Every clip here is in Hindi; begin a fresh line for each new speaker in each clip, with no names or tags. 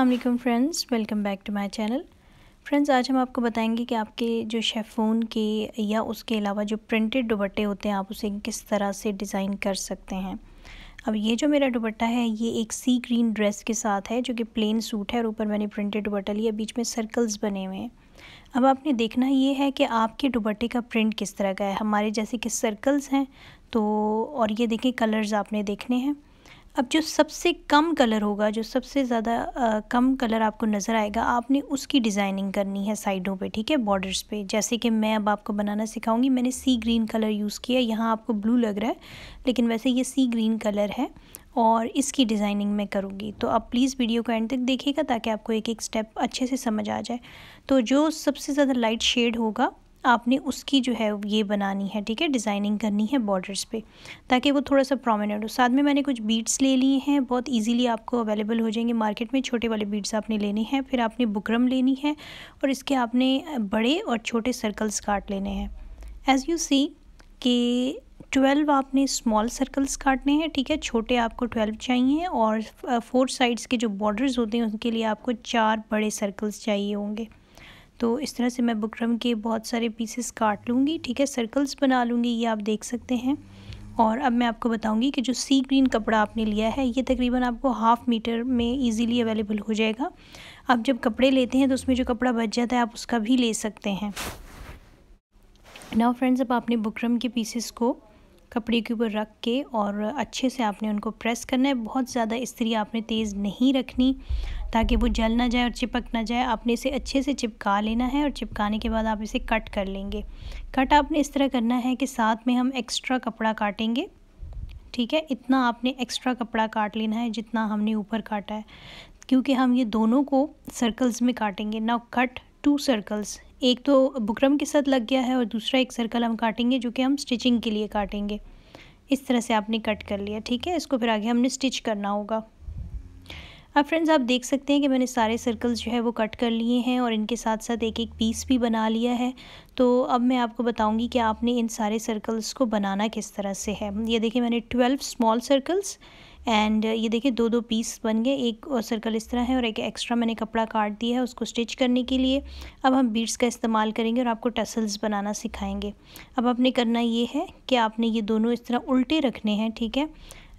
अल्लाम friends welcome back to my channel friends आज हम आपको बताएंगे कि आपके जो शेफोन के या उसके अलावा जो प्रिंटेड दुबट्टे होते हैं आप उसे किस तरह से डिज़ाइन कर सकते हैं अब ये जो मेरा दुबट्टा है ये एक सी ग्रीन ड्रेस के साथ है जो कि प्लेन सूट है और ऊपर मैंने प्रिंटेड दुबट्टा लिया बीच में सर्कल्स बने हुए हैं अब आपने देखना ये है कि आपके दुबट्टे का प्रिंट किस तरह का है हमारे जैसे कि सर्कल्स हैं तो और ये देखें कलर्स आपने देखने हैं अब जो सबसे कम कलर होगा जो सबसे ज़्यादा कम कलर आपको नज़र आएगा आपने उसकी डिज़ाइनिंग करनी है साइडों पे ठीक है बॉर्डर्स पे जैसे कि मैं अब आपको बनाना सिखाऊंगी मैंने सी ग्रीन कलर यूज़ किया यहाँ आपको ब्लू लग रहा है लेकिन वैसे ये सी ग्रीन कलर है और इसकी डिज़ाइनिंग मैं करूँगी तो आप प्लीज़ वीडियो को एंड तक देखिएगा ताकि आपको एक एक स्टेप अच्छे से समझ आ जाए तो जो सबसे ज़्यादा लाइट शेड होगा आपने उसकी जो है ये बनानी है ठीक है डिज़ाइनिंग करनी है बॉर्डर्स पे ताकि वो थोड़ा सा प्रोमिनेंट हो साथ में मैंने कुछ बीट्स ले लिए हैं बहुत इजीली आपको अवेलेबल हो जाएंगे मार्केट में छोटे वाले बीट्स आपने लेने हैं फिर आपने बुकरम लेनी है और इसके आपने बड़े और छोटे सर्कल्स काट लेने हैं एज़ यू सी कि ट्वेल्व आपने स्मॉल सर्कल्स काटने हैं ठीक है छोटे आपको ट्वेल्व चाहिए और फोर साइड्स के जो बॉर्डर्स होते हैं उनके लिए आपको चार बड़े सर्कल्स चाहिए होंगे तो इस तरह से मैं बुकरम के बहुत सारे पीसेस काट लूँगी ठीक है सर्कल्स बना लूँगी ये आप देख सकते हैं और अब मैं आपको बताऊँगी कि जो सी ग्रीन कपड़ा आपने लिया है ये तकरीबन आपको हाफ़ मीटर में ईजिली अवेलेबल हो जाएगा आप जब कपड़े लेते हैं तो उसमें जो कपड़ा बच जाता है आप उसका भी ले सकते हैं नाउ फ्रेंड्स अब आपने बुकरम के पीसेस को कपड़े के ऊपर रख के और अच्छे से आपने उनको प्रेस करना है बहुत ज़्यादा इस्त्री आपने तेज़ नहीं रखनी ताकि वो जल ना जाए और चिपक ना जाए आपने इसे अच्छे से चिपका लेना है और चिपकाने के बाद आप इसे कट कर लेंगे कट आपने इस तरह करना है कि साथ में हम एक्स्ट्रा कपड़ा काटेंगे ठीक है इतना आपने एक्स्ट्रा कपड़ा काट लेना है जितना हमने ऊपर काटा है क्योंकि हम ये दोनों को सर्कल्स में काटेंगे नाउ कट टू सर्कल्स एक तो बुकरम के साथ लग गया है और दूसरा एक सर्कल हम काटेंगे जो कि हम स्टिचिंग के लिए काटेंगे इस तरह से आपने कट कर लिया ठीक है इसको फिर आगे हमने स्टिच करना होगा अब फ्रेंड्स आप देख सकते हैं कि मैंने सारे सर्कल्स जो है वो कट कर लिए हैं और इनके साथ साथ एक एक पीस भी बना लिया है तो अब मैं आपको बताऊंगी कि आपने इन सारे सर्कल्स को बनाना किस तरह से है ये देखिए मैंने twelve small circles and uh, ये देखिए दो दो पीस बन गए एक सर्कल इस तरह है और एक एक्स्ट्रा मैंने कपड़ा काट दिया है उसको स्टिच करने के लिए अब हम बीड्स का इस्तेमाल करेंगे और आपको टसल्स बनाना सिखाएंगे अब आपने करना ये है कि आपने ये दोनों इस तरह उल्टे रखने हैं ठीक है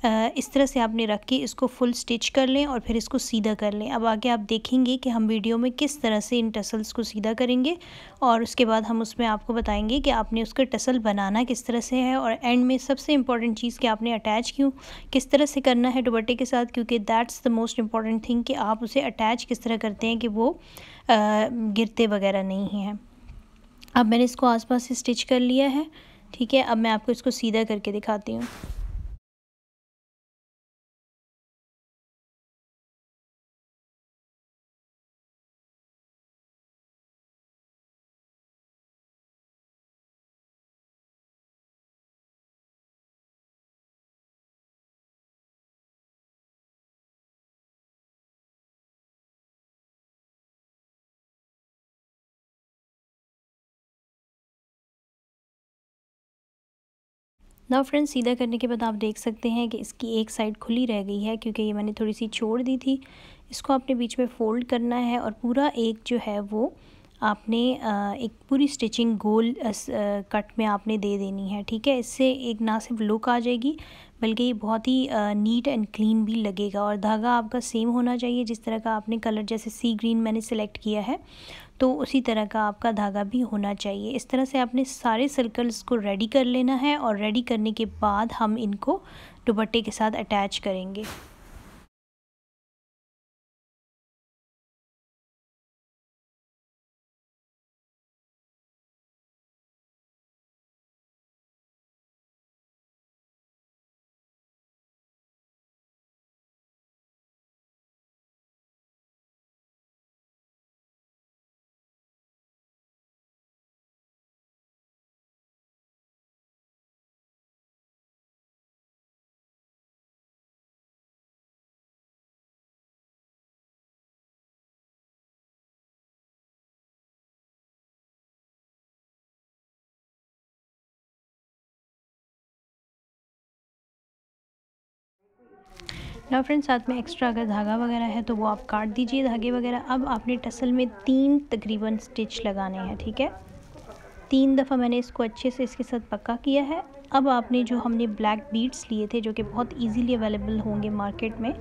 इस तरह से आपने रख के इसको फुल स्टिच कर लें और फिर इसको सीधा कर लें अब आगे आप देखेंगे कि हम वीडियो में किस तरह से इन टसल्स को सीधा करेंगे और उसके बाद हम उसमें आपको बताएंगे कि आपने उसका टसल बनाना किस तरह से है और एंड में सबसे इंपॉर्टेंट चीज़ कि आपने अटैच क्यों किस तरह से करना है दुबट्टे के साथ क्योंकि that's the most important thing कि आप उसे अटैच किस तरह करते हैं कि वो गिरते वगैरह नहीं हैं अब मैंने इसको आसपास से स्टिच कर लिया है ठीक है अब मैं आपको इसको सीधा करके दिखाती हूँ ना फ्रेंड्स सीधा करने के बाद आप देख सकते हैं कि इसकी एक साइड खुली रह गई है क्योंकि ये मैंने थोड़ी सी छोड़ दी थी इसको आपने बीच में फ़ोल्ड करना है और पूरा एक जो है वो आपने एक पूरी स्टिचिंग गोल कट में आपने दे देनी है ठीक है इससे एक ना सिर्फ लुक आ जाएगी बल्कि बहुत ही नीट एंड क्लीन भी लगेगा और धागा आपका सेम होना चाहिए जिस तरह का आपने कलर जैसे सी ग्रीन मैंने सेलेक्ट किया है तो उसी तरह का आपका धागा भी होना चाहिए इस तरह से आपने सारे सर्कल्स को रेडी कर लेना है और रेडी करने के बाद हम इनको दुपट्टे के साथ अटैच करेंगे ना फ्रेंड्स साथ में एक्स्ट्रा अगर धागा वगैरह है तो वो आप काट दीजिए धागे वगैरह अब आपने टसल में तीन तकरीबन स्टिच लगाने हैं ठीक है तीन दफ़ा मैंने इसको अच्छे से इसके साथ पक्का किया है अब आपने जो हमने ब्लैक बीड्स लिए थे जो कि बहुत इजीली अवेलेबल होंगे मार्केट में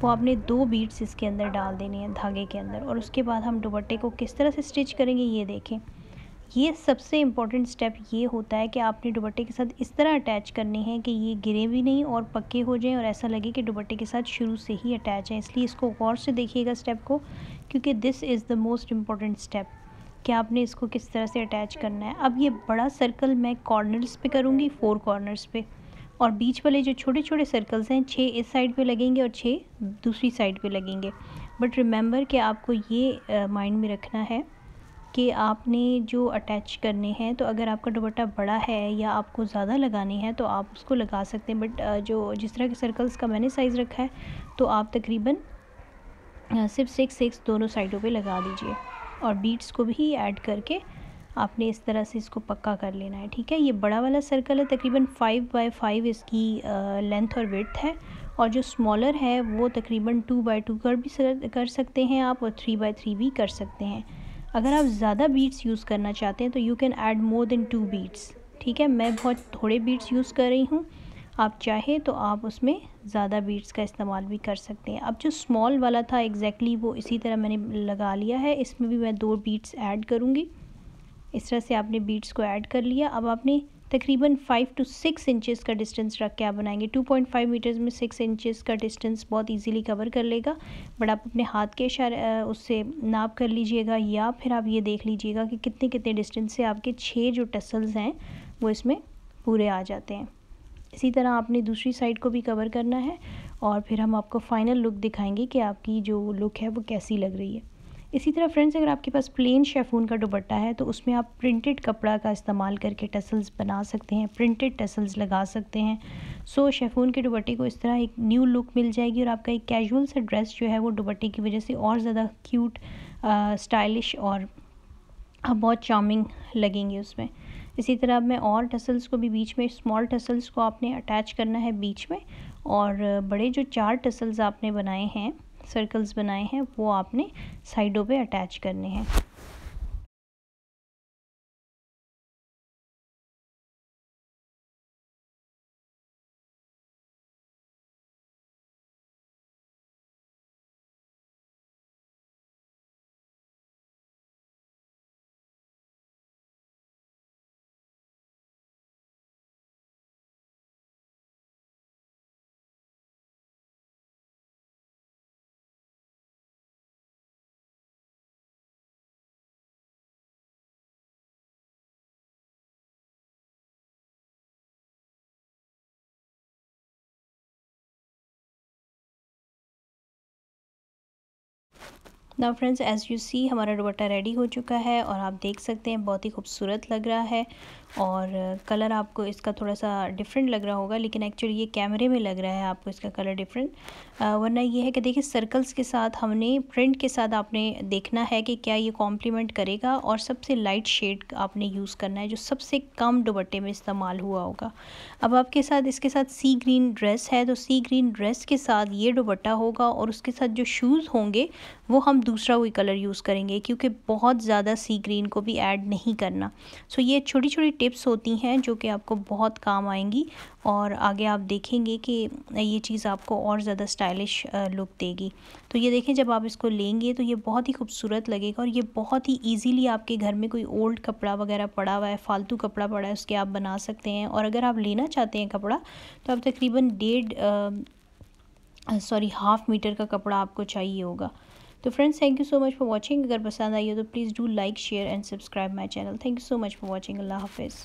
वो आपने दो बीड्स इसके अंदर डाल देने हैं धागे के अंदर और उसके बाद हम दुपट्टे को किस तरह से स्टिच करेंगे ये देखें ये सबसे इम्पॉर्टेंट स्टेप ये होता है कि आपने दुबट्टे के साथ इस तरह अटैच करने हैं कि ये गिरे भी नहीं और पक्के हो जाएं और ऐसा लगे कि दुबट्टे के साथ शुरू से ही अटैच है इसलिए इसको गौर से देखिएगा स्टेप को क्योंकि this is the most important step कि आपने इसको किस तरह से अटैच करना है अब ये बड़ा सर्कल मैं कॉर्नर्स पर करूँगी फोर कॉर्नर्स पे और बीच वाले जो छोटे छोटे सर्कल्स हैं छः इस साइड पर लगेंगे और छः दूसरी साइड पर लगेंगे बट रिमेंबर कि आपको ये माइंड में रखना है कि आपने जो अटैच करने हैं तो अगर आपका दुपट्टा बड़ा है या आपको ज़्यादा लगाने हैं तो आप उसको लगा सकते हैं बट जो जिस तरह के सर्कल्स का मैंने साइज़ रखा है तो आप तकरीबन सिर्फ सिक्स सिक्स दोनों साइडों पे लगा दीजिए और बीट्स को भी ऐड करके आपने इस तरह से इसको पक्का कर लेना है ठीक है ये बड़ा वाला सर्कल है तकरीबन फ़ाइव बाई फाइव इसकी लेंथ और विथ है और जो स्मॉलर है वो तकरीबन टू बाई टू कर भी कर सकते हैं आप और थ्री बाई थ्री भी कर सकते हैं अगर आप ज़्यादा बीट्स यूज़ करना चाहते हैं तो you can add more than two beats ठीक है मैं बहुत थोड़े बीट्स यूज़ कर रही हूँ आप चाहे तो आप उसमें ज़्यादा बीट्स का इस्तेमाल भी कर सकते हैं अब जो स्मॉल वाला था एग्जैक्टली exactly वो इसी तरह मैंने लगा लिया है इसमें भी मैं दो बीट्स ऐड करूँगी इस तरह से आपने बीट्स को ऐड कर लिया अब आपने तकरीबन फाइव टू सिक्स इंचेस का डिस्टेंस रख के आप बनाएंगे टू पॉइंट फाइव मीटर्स में सिक्स इंचेस का डिस्टेंस बहुत इजीली कवर कर लेगा बट आप अपने हाथ के इशारे उससे नाप कर लीजिएगा या फिर आप ये देख लीजिएगा कि कितने कितने डिस्टेंस से आपके छः जो टसल्स हैं वो इसमें पूरे आ जाते हैं इसी तरह आपने दूसरी साइड को भी कवर करना है और फिर हम आपको फ़ाइनल लुक दिखाएंगे कि आपकी जो लुक है वो कैसी लग रही है इसी तरह फ्रेंड्स अगर आपके पास प्लेन शेफून का दुपट्टा है तो उसमें आप प्रिंटेड कपड़ा का इस्तेमाल करके टसल्स बना सकते हैं प्रिंटेड टसल्स लगा सकते हैं सो शेफून के दुपट्टे को इस तरह एक न्यू लुक मिल जाएगी और आपका एक कैजुअल सा ड्रेस जो है वो दुपट्टे की वजह से और ज़्यादा क्यूट स्टाइलिश और आप बहुत चार्मिंग लगेंगे उसमें इसी तरह मैं और टसल्स को भी बीच में स्मॉल टसल्स को आपने अटैच करना है बीच में और बड़े जो चार टसल्स आपने बनाए हैं सर्कल्स बनाए हैं वो आपने साइडों पे अटैच करने हैं ना फ्रेंड्स एज यू सी हमारा दुपट्टा रेडी हो चुका है और आप देख सकते हैं बहुत ही खूबसूरत लग रहा है और कलर आपको इसका थोड़ा सा डिफरेंट लग रहा होगा लेकिन एक्चुअली ये कैमरे में लग रहा है आपको इसका कलर डिफरेंट वरना ये है कि देखिए सर्कल्स के साथ हमने प्रिंट के साथ आपने देखना है कि क्या ये कॉम्प्लीमेंट करेगा और सबसे लाइट शेड आपने यूज़ करना है जो सबसे कम दुबट्टे में इस्तेमाल हुआ होगा अब आपके साथ इसके साथ सी ग्रीन ड्रेस है तो सी ग्रीन ड्रेस के साथ ये दुबट्टा होगा और उसके साथ जो शूज़ होंगे वो हम दूसरा वही कलर यूज़ करेंगे क्योंकि बहुत ज़्यादा सी ग्रीन को भी ऐड नहीं करना सो ये छोटी छोटी टिप्स होती हैं जो कि आपको बहुत काम आएंगी और आगे आप देखेंगे कि ये चीज़ आपको और ज़्यादा स्टाइलिश लुक देगी तो ये देखें जब आप इसको लेंगे तो ये बहुत ही खूबसूरत लगेगा और ये बहुत ही ईजीली आपके घर में कोई ओल्ड कपड़ा वगैरह पड़ा हुआ है फालतू कपड़ा पड़ा है उसके आप बना सकते हैं और अगर आप लेना चाहते हैं कपड़ा तो आप तकरीबन डेढ़ सॉरी हाफ़ मीटर का कपड़ा आपको चाहिए होगा तो friends thank you so much for watching अगर पसंद आई हो तो please do like share and subscribe my channel thank you so much for watching अल्लाह हाफिज़